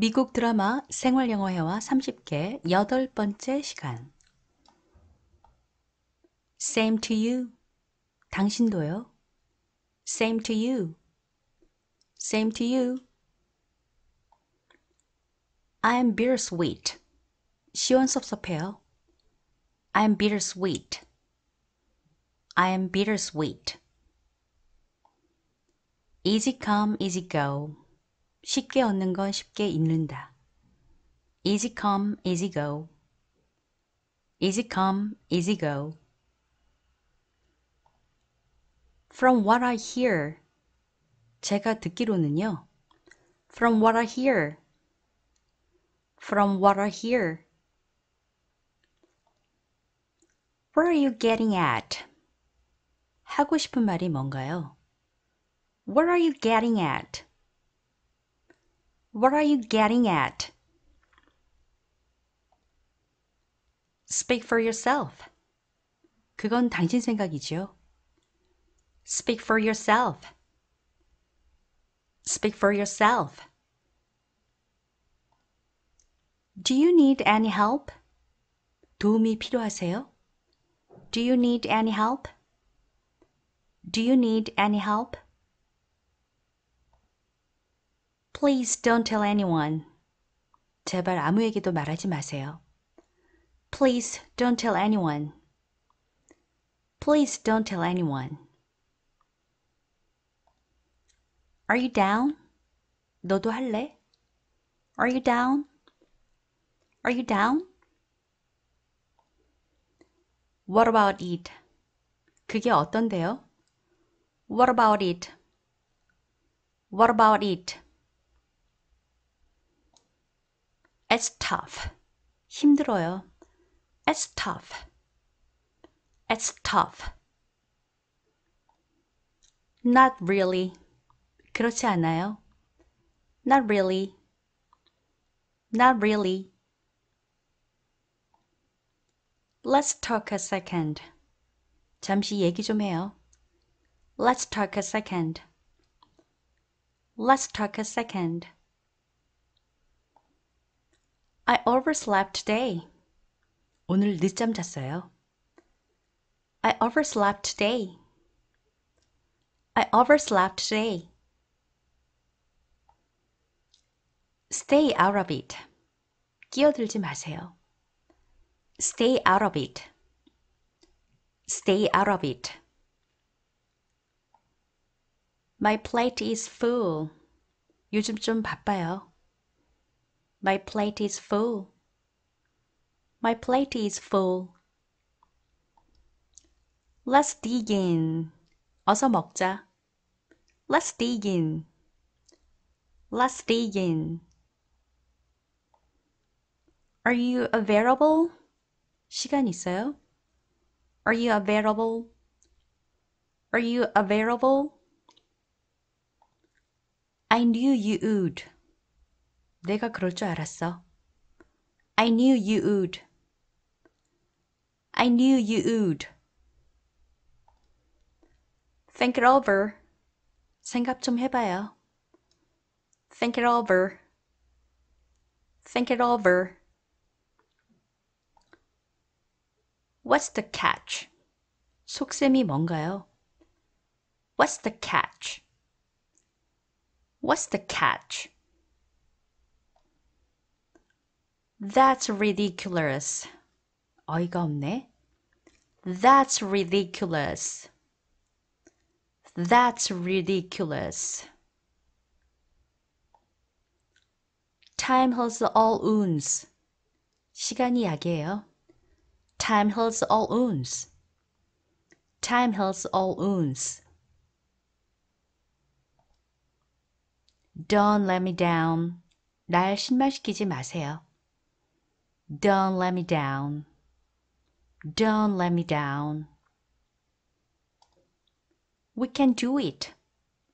미국 드라마 생활영어회화 30개 여덟 번째 시간 Same to you 당신도요 Same to you Same to you I'm bittersweet 시원섭섭해요 I'm bittersweet I'm bittersweet Easy come, easy go 쉽게 얻는 건 쉽게 잃는다. easy come, easy go. easy come, easy go. From what I hear. 제가 듣기로는요. From what I hear. From what I hear. Where are you getting at? 하고 싶은 말이 뭔가요? Where are you getting at? What are you getting at? Speak for yourself. 그건 당신 생각이죠. Speak for yourself. Speak for yourself. Do you need any help? 도움이 필요하세요? Do you need any help? Do you need any help? Please don't tell anyone. 제발 아무에게도 말하지 마세요. Please don't tell anyone. Please don't tell anyone. Are you down? 너도 할래? Are you down? Are you down? What about it? 그게 어떤데요? What about it? What about it? It's tough. 힘들어요. It's tough. It's tough. Not really. 그렇지 않아요. Not really. Not really. Let's talk a second. 잠시 얘기 좀 해요. Let's talk a second. Let's talk a second. I overslept today. 오늘 늦잠 잤어요. I overslept today. I overslept today. Stay out of it. 끼어들지 마세요. Stay out of it. Stay out of it. My plate is full. 요즘 좀 바빠요. My plate is full. My plate is full. Let's dig in. 어서 먹자. Let's dig in. Let's dig in. Are you available? 시간 있어요? Are you available? Are you available? I knew you would. 내가 그럴 줄 알았어. I knew you would. I knew you would. Think it over. 생각 좀 해봐요. Think it over. Think it over. What's the catch? 속셈이 뭔가요? What's the catch? What's the catch? That's ridiculous. 어이가 없네. That's ridiculous. That's ridiculous. Time heals all wounds. 시간이 약이에요. Time heals all wounds. Time heals all wounds. Don't let me down. 날 신발시키지 마세요. Don't let me down. Don't let me down. We can do it.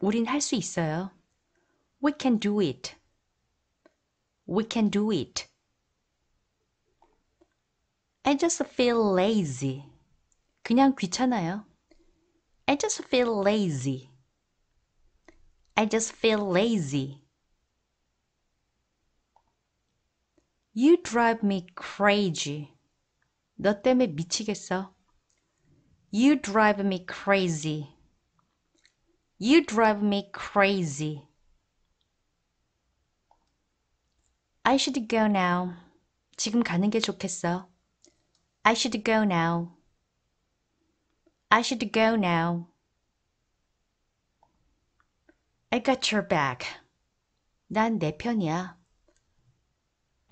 우린 할 수 있어요. We can do it. We can do it. I just feel lazy. 그냥 귀찮아요. I just feel lazy. I just feel lazy. You drive me crazy. 너 때문에 미치겠어. You drive me crazy. You drive me crazy. I should go now. 지금 가는 게 좋겠어. I should go now. I should go now. I got your back. 난 내 편이야.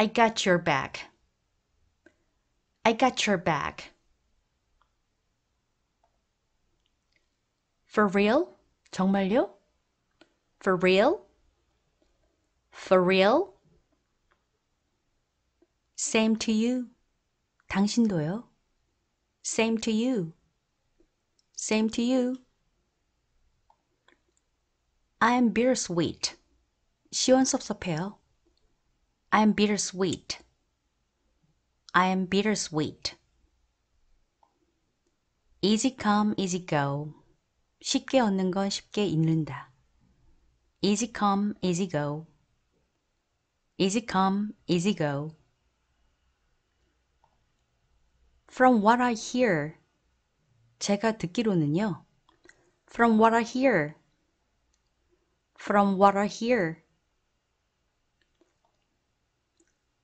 I got your back. I got your back. For real? 정말요? For real? For real? Same to you. 당신도요. Same to you. Same to you. I am bittersweet. 시원섭섭해요. I am bittersweet. I am bittersweet. Easy come, easy go. 쉽게 얻는 건 쉽게 잃는다. Easy come, easy go. Easy come, easy go. From what I hear. 제가 듣기로는요. From what I hear. From what I hear.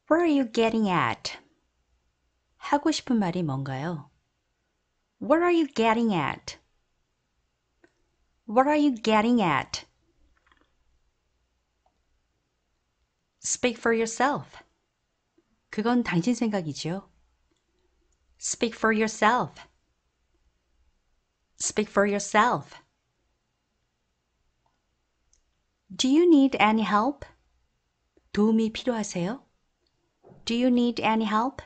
Where are you getting at? 하고 싶은 말이 뭔가요? What are you getting at? What are you getting at? Speak for yourself. 그건 당신 생각이죠. Speak for yourself. Speak for yourself. Do you need any help? 도움이 필요하세요? Do you need any help?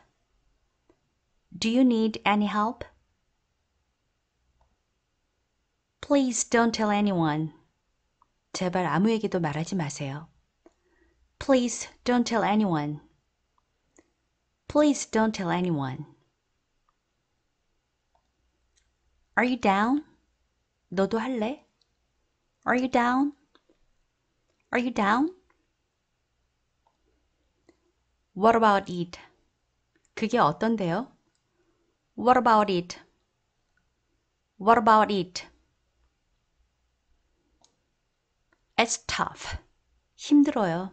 Do you need any help? Please don't tell anyone. 제발 아무에게도 말하지 마세요. Please don't tell anyone. Please don't tell anyone. Are you down? 너도 할래? Are you down? Are you down? What about it? 그게 어떤데요? What about it? What about it? It's tough. 힘들어요.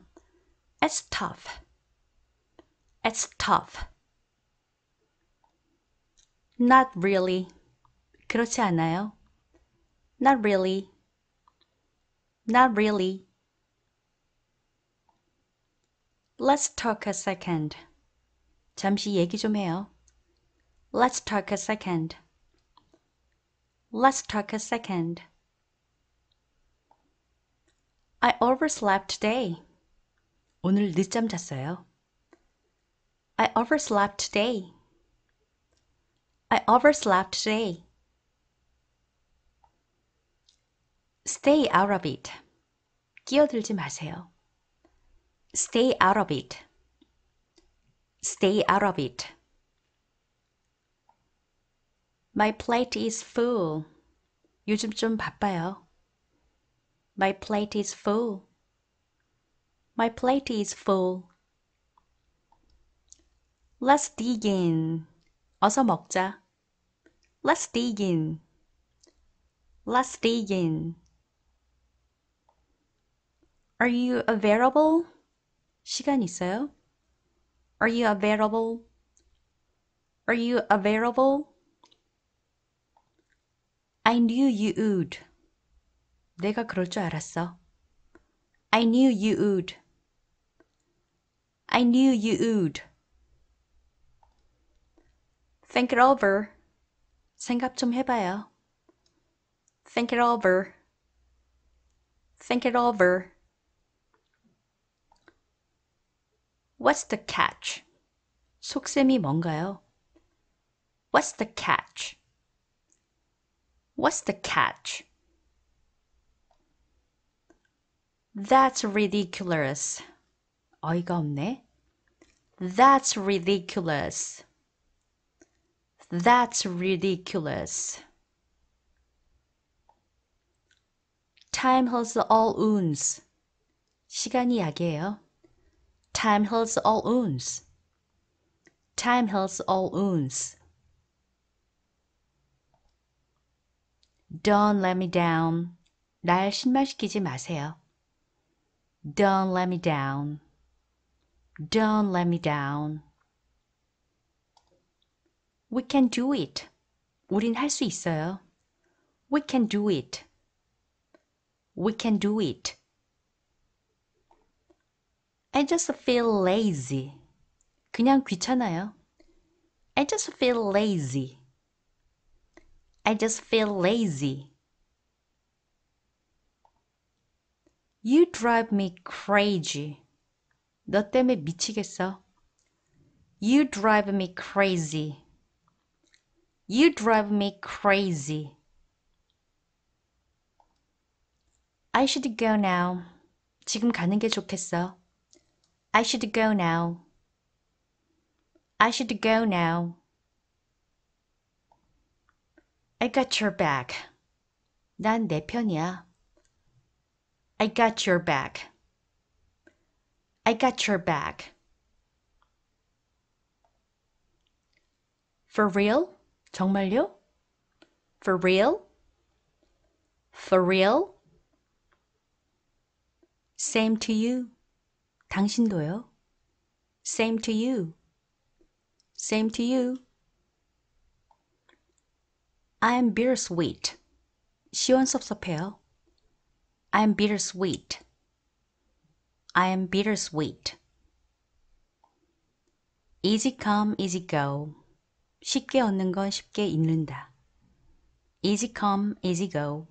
It's tough. It's tough. Not really. 그렇지 않아요. Not really. Not really. Let's talk a second. 잠시 얘기 좀 해요. Let's talk a second. Let's talk a second. I overslept today. 오늘 늦잠 잤어요. I overslept today. I overslept today. Stay out of it. 끼어들지 마세요. Stay out of it. Stay out of it. My plate is full. 요즘 좀 바빠요. My plate is full. My plate is full. Let's dig in. 어서 먹자. Let's dig in. Let's dig in. Are you available? 시간 있어요? Are you available? Are you available? I knew you would. 내가 그럴 줄 알았어. I knew you would. I knew you would. Think it over. 생각 좀 해봐요. Think it over. Think it over. What's the catch? 속셈이 뭔가요? What's the catch? What's the catch? That's ridiculous. 어이가 없네. That's ridiculous. That's ridiculous. Time heals all wounds. 시간이 약이에요. Time heals all wounds. Time heals all wounds. Don't let me down. 날 실망시키지 신발시키지 마세요. Don't let me down. Don't let me down. We can do it. 우린 할 수 있어요. We can do it. We can do it. I just feel lazy. 그냥 귀찮아요. I just feel lazy. I just feel lazy. You drive me crazy. 너 때문에 미치겠어. You drive me crazy. You drive me crazy. I should go now. 지금 가는 게 좋겠어. I should go now. I should go now. I got your back. 난 내 편이야. I got your back. I got your back. For real? 정말요? For real? For real? Same to you. 당신도요? Same to you. Same to you. I'm bittersweet. 시원섭섭해요. I'm bittersweet. I'm bittersweet. Easy come, easy go. 쉽게 얻는 건 쉽게 잃는다. Easy come, easy go.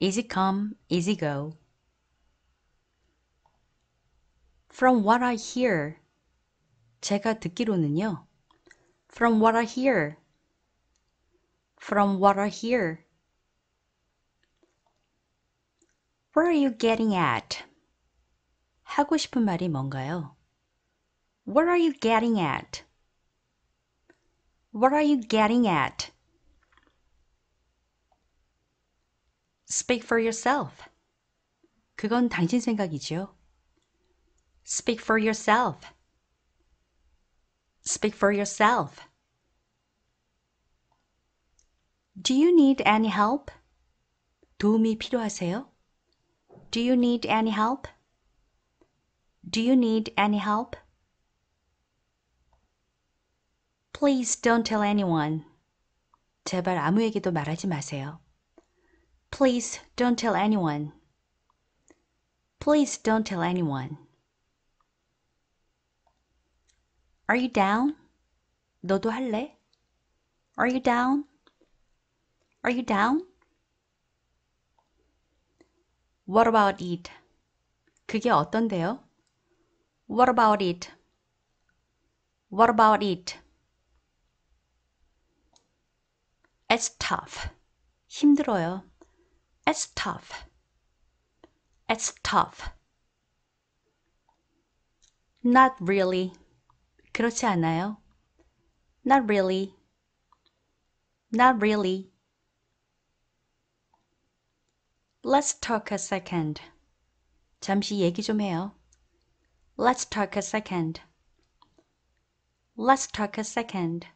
Easy come, easy go. From what I hear. 제가 듣기로는요. From what I hear. From what I hear. Where are you getting at? 하고 싶은 말이 뭔가요? Where are you getting at? What are you getting at? Speak for yourself. 그건 당신 생각이죠. Speak for yourself. Speak for yourself. Do you need any help? 도움이 필요하세요? Do you need any help? Do you need any help? Please don't tell anyone. 제발 아무에게도 말하지 마세요. Please don't tell anyone. Please don't tell anyone. Are you down? 너도 할래? Are you down? Are you down? What about it? 그게 어떤데요? What about it? What about it? It's tough. 힘들어요. It's tough. It's tough. Not really. 그렇지 않아요? Not really. Not really. Let's talk a second. 잠시 얘기 좀 해요. Let's talk a second. Let's talk a second.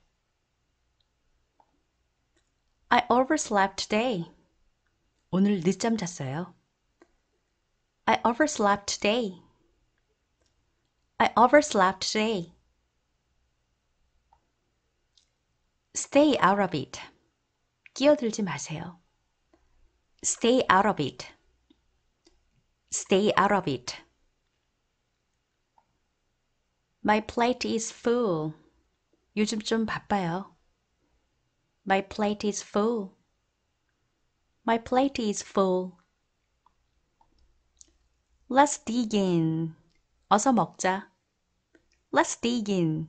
I overslept today. 오늘 늦잠 잤어요. I overslept today. I overslept today. Stay out of it. 끼어들지 마세요. Stay out of it. Stay out of it. My plate is full. 요즘 좀 바빠요. My plate is full. My plate is full. Let's dig in. 어서 먹자. Let's dig in.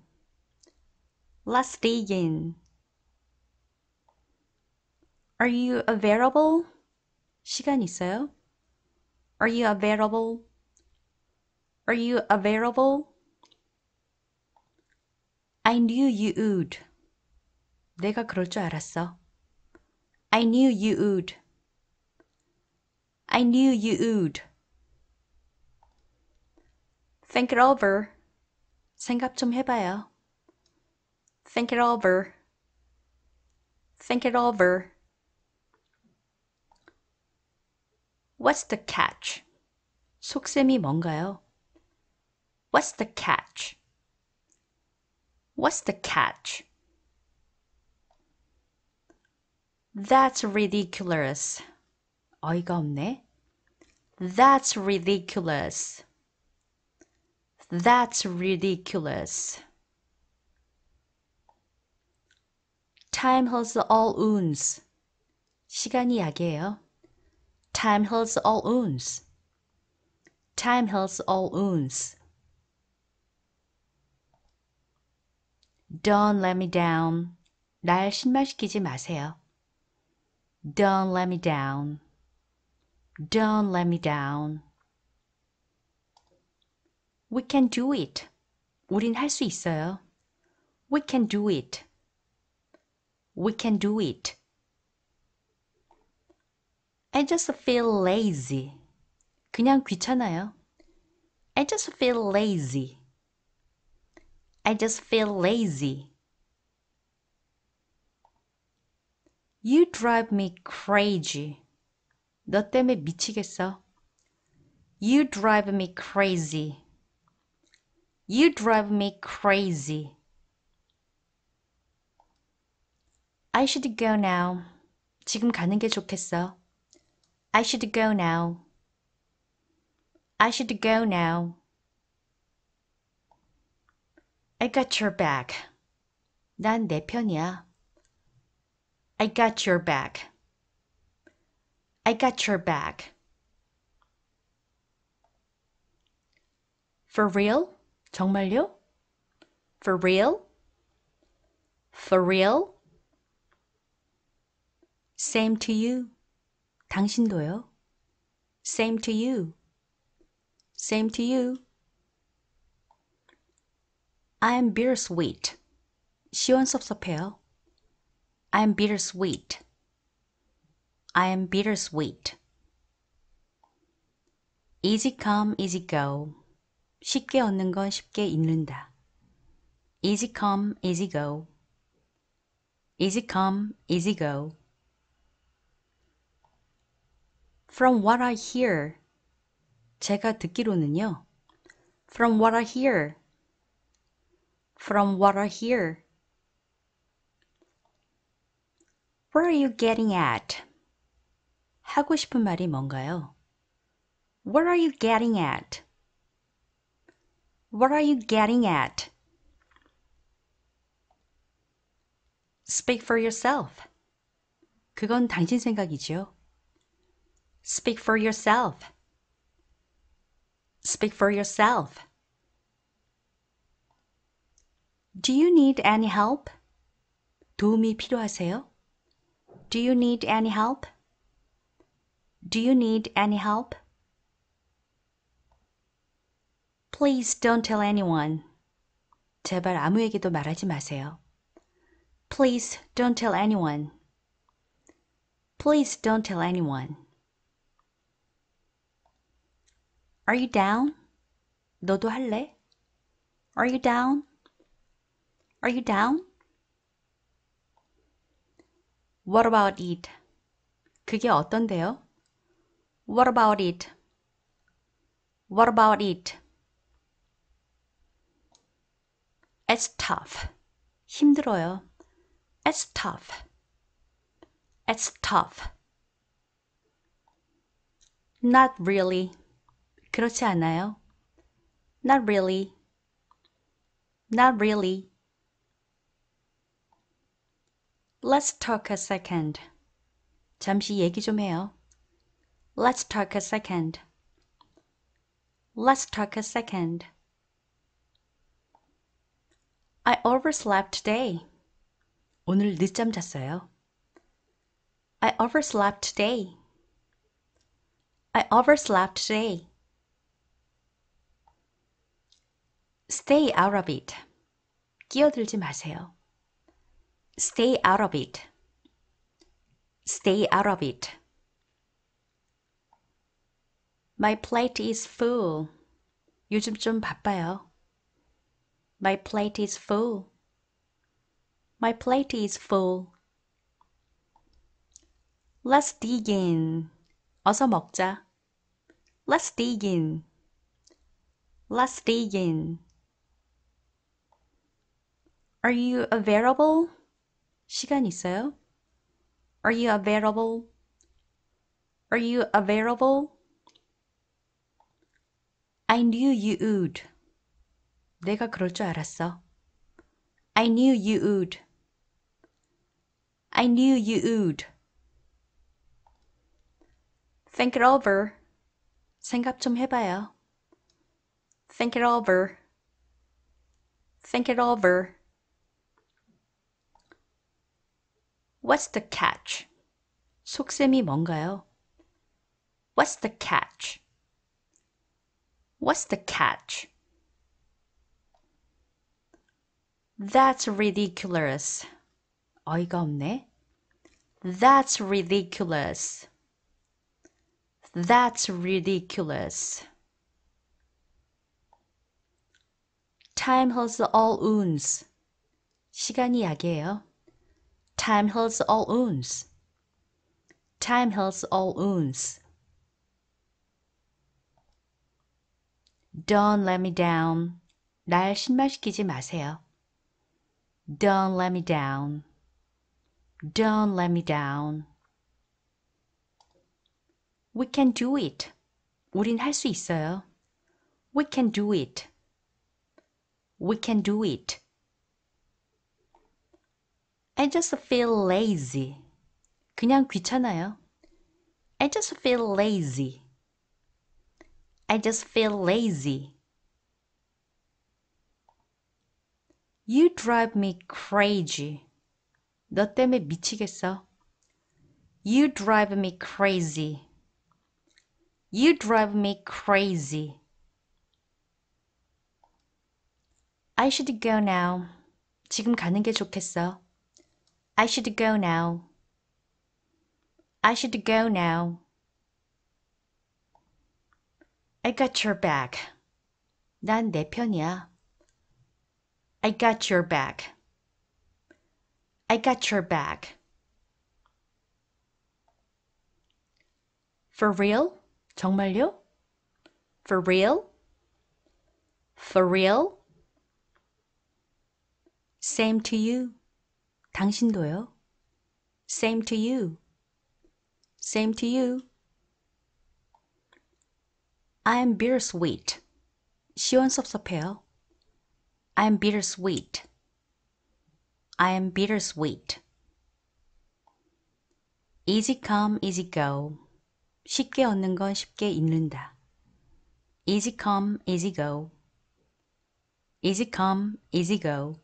Let's dig in. Are you available? 시간 있어요? Are you available? Are you available? I knew you would. 내가 그럴 줄 알았어. I knew you would. I knew you would. Think it over. 생각 좀 해봐요. Think it over. Think it over. What's the catch? 속셈이 뭔가요? What's the catch? What's the catch? That's ridiculous. 어이가 없네. That's ridiculous. That's ridiculous. Time heals all wounds. 시간이 약이에요. Time heals all wounds. Time heals all wounds. Don't let me down. 날 실망시키지 마세요. Don't let me down. Don't let me down. We can do it. 우린 할 수 있어요. We can do it. We can do it. I just feel lazy. 그냥 귀찮아요. I just feel lazy. I just feel lazy. You drive me crazy. 너 때문에 미치겠어. You drive me crazy. You drive me crazy. I should go now. 지금 가는 게 좋겠어. I should go now. I should go now. I got your back. 난 내 편이야. I got your back. I got your back. For real? 정말요? For real? For real? Same to you. 당신도요. Same to you. Same to you. I'm bittersweet. 시원섭섭해요. I'm bittersweet. I'm bittersweet. Easy come, easy go. 쉽게 얻는 건 쉽게 잃는다. Easy come, easy go. Easy come, easy go. From what I hear. 제가 듣기로는요. From what I hear. From what I hear. Where are you getting at? 하고 싶은 말이 뭔가요? Where are you getting at? What are you getting at? Speak for yourself. 그건 당신 생각이죠. Speak for yourself. Speak for yourself. Do you need any help? 도움이 필요하세요? Do you need any help? Do you need any help? Please don't tell anyone. 제발 아무에게도 말하지 마세요. Please don't tell anyone. Please don't tell anyone. Are you down? 너도 할래? Are you down? Are you down? What about it? 그게 어떤데요? What about it? What about it? It's tough. 힘들어요. It's tough. It's tough. Not really. 그렇지 않아요? Not really. Not really. Let's talk a second. 잠시 얘기 좀 해요. Let's talk a second. Let's talk a second. I overslept today. 오늘 늦잠 잤어요. I overslept today. I overslept today. Stay out of it. 끼어들지 마세요. Stay out of it. Stay out of it. My plate is full. 요즘 좀 바빠요. My plate is full. My plate is full. Let's dig in. 어서 먹자. Let's dig in. Let's dig in. Are you available? 시간 있어요? Are you available? Are you available? I knew you would. 내가 그럴 줄 알았어. I knew you would. I knew you would. Think it over. 생각 좀 해봐요. Think it over. Think it over. What's the catch? 속셈이 뭔가요? What's the catch? What's the catch? That's ridiculous. 어이가 없네. That's ridiculous. That's ridiculous. Time heals all wounds. 시간이 약이에요. Time heals all wounds. Time heals all wounds. Don't let me down. 날 실망시키지 신발시키지 마세요. Don't let me down. Don't let me down. We can do it. 우린 할 수 있어요. We can do it. We can do it. I just feel lazy. 그냥 귀찮아요. I just feel lazy. I just feel lazy. You drive me crazy. 너 때문에 미치겠어. You drive me crazy. You drive me crazy. I should go now. 지금 가는 게 좋겠어. I should go now. I should go now. I got your back. 난 내 편이야. I got your back. I got your back. For real? 정말요? For real? For real? Same to you. 당신도요? Same to you. Same to you. I'm bittersweet. 시원섭섭해요. I'm bittersweet. I'm bittersweet. Easy come, easy go. 쉽게 얻는 건 쉽게 잃는다. Easy come, easy go. Easy come, easy go.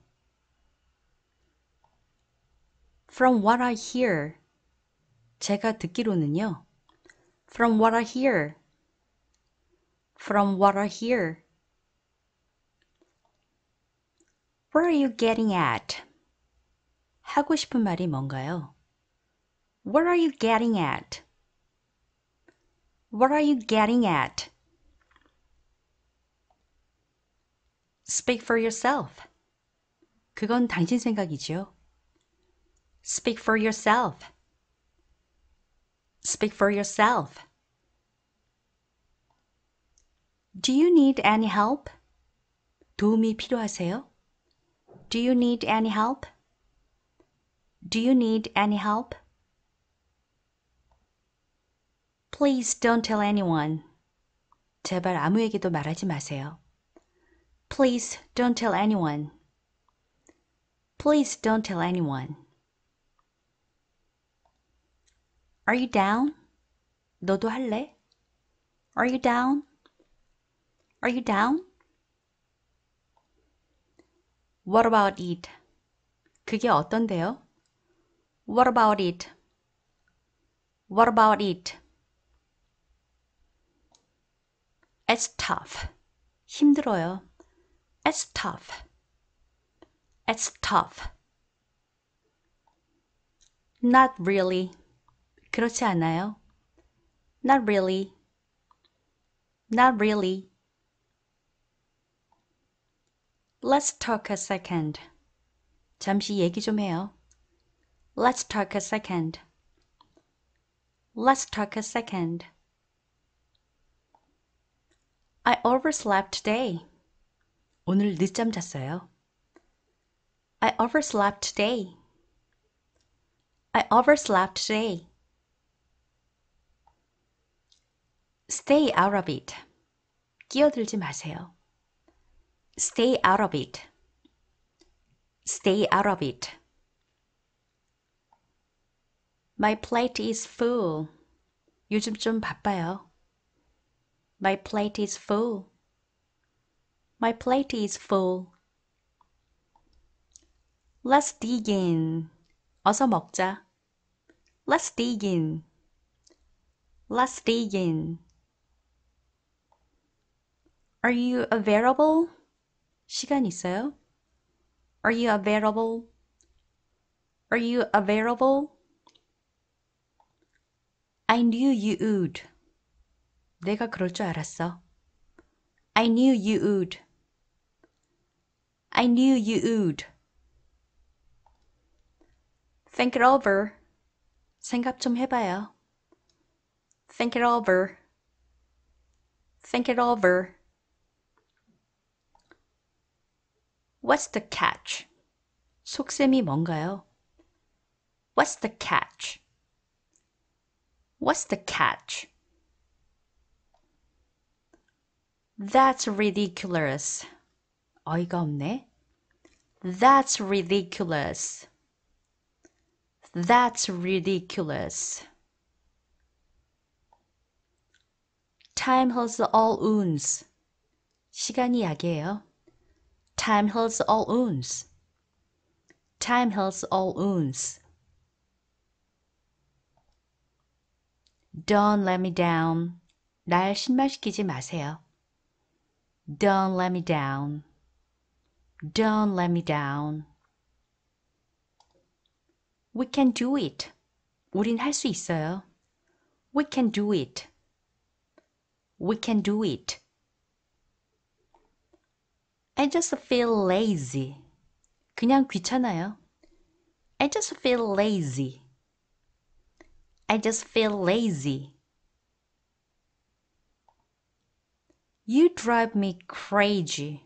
From what I hear. 제가 듣기로는요. From what I hear. From what I hear. What are you getting at? 하고 싶은 말이 뭔가요? What are you getting at? What are you getting at? Speak for yourself. 그건 당신 생각이죠. Speak for yourself. Speak for yourself. Do you need any help? 도움이 필요하세요? Do you need any help? Do you need any help? Please don't tell anyone. 제발 아무에게도 말하지 마세요. Please don't tell anyone. Please don't tell anyone. Are you down? 너도 할래? Are you down? Are you down? What about it? 그게 어떤데요? What about it? What about it? It's tough. 힘들어요. It's tough. It's tough. Not really. 그렇지 않아요? Not really. Not really. Let's talk a second. 잠시 얘기 좀 해요. Let's talk a second. Let's talk a second. I overslept today. 오늘 늦잠 잤어요. I overslept today. I overslept today. Stay out of it. 끼어들지 마세요. Stay out of it. Stay out of it. My plate is full. 요즘 좀 바빠요. My plate is full. My plate is full. Let's dig in. 어서 먹자. Let's dig in. Let's dig in. Are you available? 시간 있어요? Are you available? Are you available? I knew you would. 내가 그럴 줄 알았어. I knew you would. I knew you would. Think it over. 생각 좀 해봐요. Think it over. Think it over. What's the catch? 속셈이 뭔가요? What's the catch? What's the catch? That's ridiculous. 어이가 없네. That's ridiculous. That's ridiculous. Time has all wounds. 시간이 약이에요. Time heals all wounds. Time heals all wounds. Don't let me down. 날 실망시키지 신발시키지 마세요. Don't let me down. Don't let me down. We can do it. 우린 할 수 있어요. We can do it. We can do it. I just feel lazy. 그냥 귀찮아요. I just feel lazy. I just feel lazy. You drive me crazy.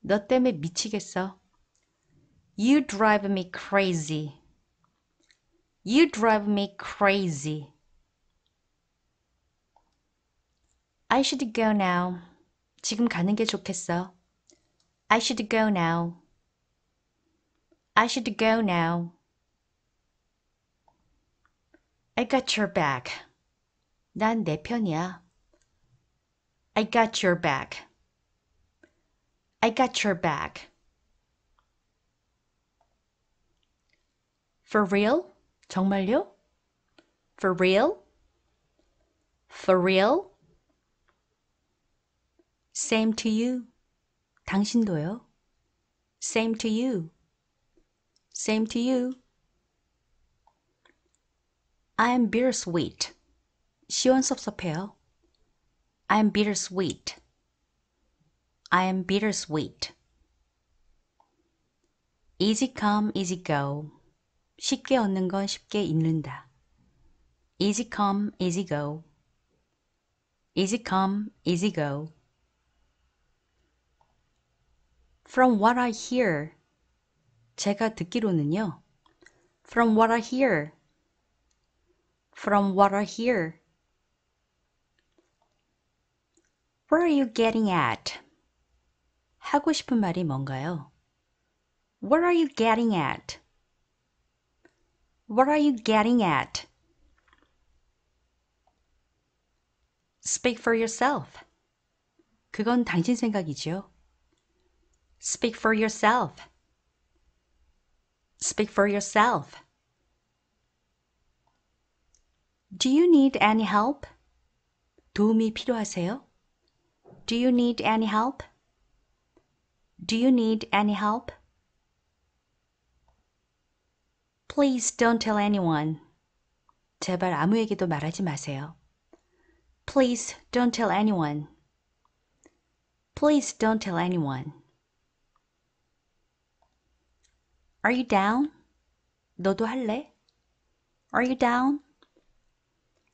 너 때문에 미치겠어. You drive me crazy. You drive me crazy. I should go now. 지금 가는 게 좋겠어. I should go now. I should go now. I got your back. 난 내 편이야. I got your back. I got your back. For real? 정말요? For real? For real? Same to you. 당신도요? Same to you. Same to you. I'm bittersweet. 시원섭섭해요. I'm bittersweet. I'm bittersweet. Easy come, easy go. 쉽게 얻는 건 쉽게 잃는다. Easy come, easy go. Easy come, easy go. From what I hear. 제가 듣기로는요. From what I hear. From what I hear. Where are you getting at? 하고 싶은 말이 뭔가요? Where are you getting at? What are you getting at? Speak for yourself. 그건 당신 생각이죠. Speak for yourself. Speak for yourself. Do you need any help? 도움이 필요하세요? Do you need any help? Do you need any help? Please don't tell anyone. 제발 아무에게도 말하지 마세요. Please don't tell anyone. Please don't tell anyone. Are you down? 너도 할래? Are you down?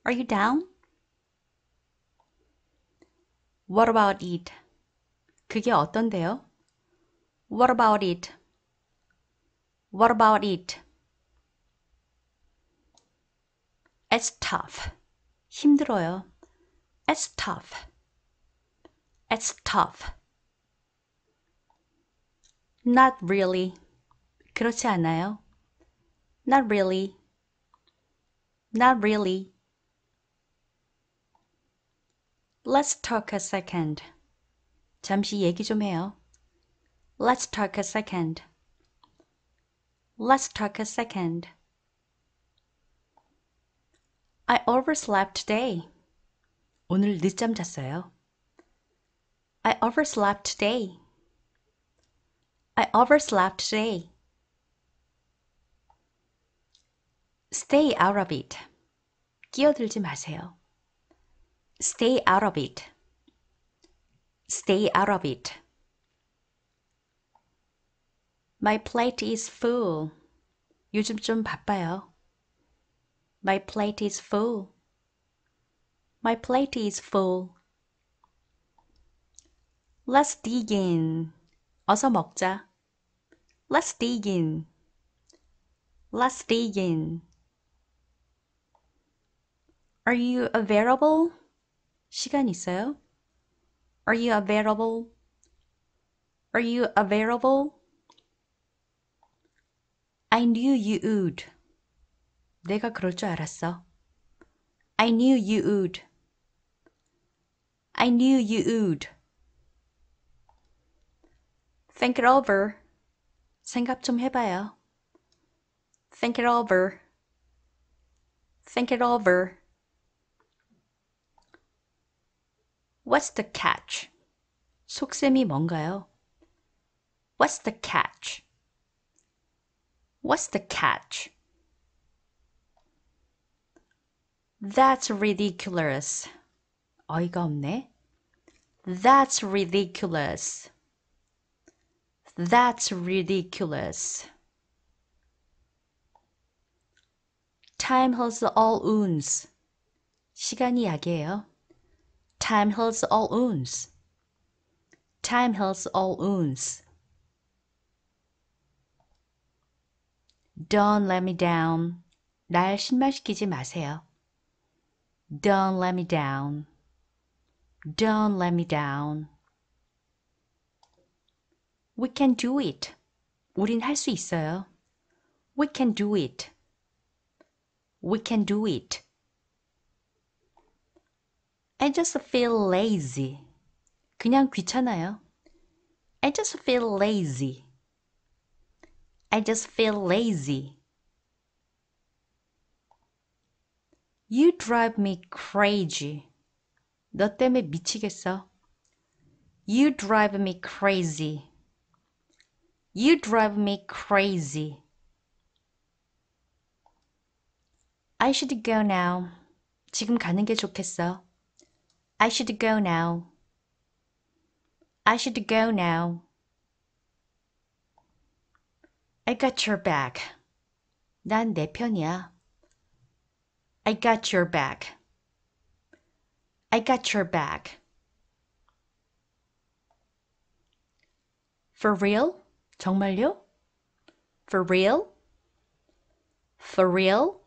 Are you down? What about it? 그게 어떤데요? What about it? What about it? It's tough. 힘들어요. It's tough. It's tough. Not really. 그렇지 않아요? Not really. Not really. Let's talk a second. 잠시 얘기 좀 해요. Let's talk a second. Let's talk a second. I overslept today. 오늘 늦잠 잤어요. I overslept today. I overslept today. Stay out of it. 끼어들지 마세요. Stay out of it. Stay out of it. My plate is full. 요즘 좀 바빠요. My plate is full. My plate is full. Let's dig in. 어서 먹자. Let's dig in. Let's dig in. Are you available? 시간 있어요? Are you available? Are you available? I knew you would. 내가 그럴 줄 알았어. I knew you would. I knew you would. Think it over. 생각 좀 해봐요. Think it over. Think it over. What's the catch? 속셈이 뭔가요? What's the catch? What's the catch? That's ridiculous. 어이가 없네. That's ridiculous. That's ridiculous. Time heals all wounds. 시간이 약이에요. Time heals all wounds. Time heals all wounds. Don't let me down. 날 실망시키지 신발시키지 마세요. Don't let me down. Don't let me down. We can do it. 우린 할 수 있어요. We can do it. We can do it. I just feel lazy. 그냥 귀찮아요. I just feel lazy. I just feel lazy. You drive me crazy. 너 때문에 미치겠어. You drive me crazy. You drive me crazy. I should go now. 지금 가는 게 좋겠어. I should go now. I should go now. I got your back. 난 내 편이야. I got your back. I got your back. For real? 정말요? For real? For real?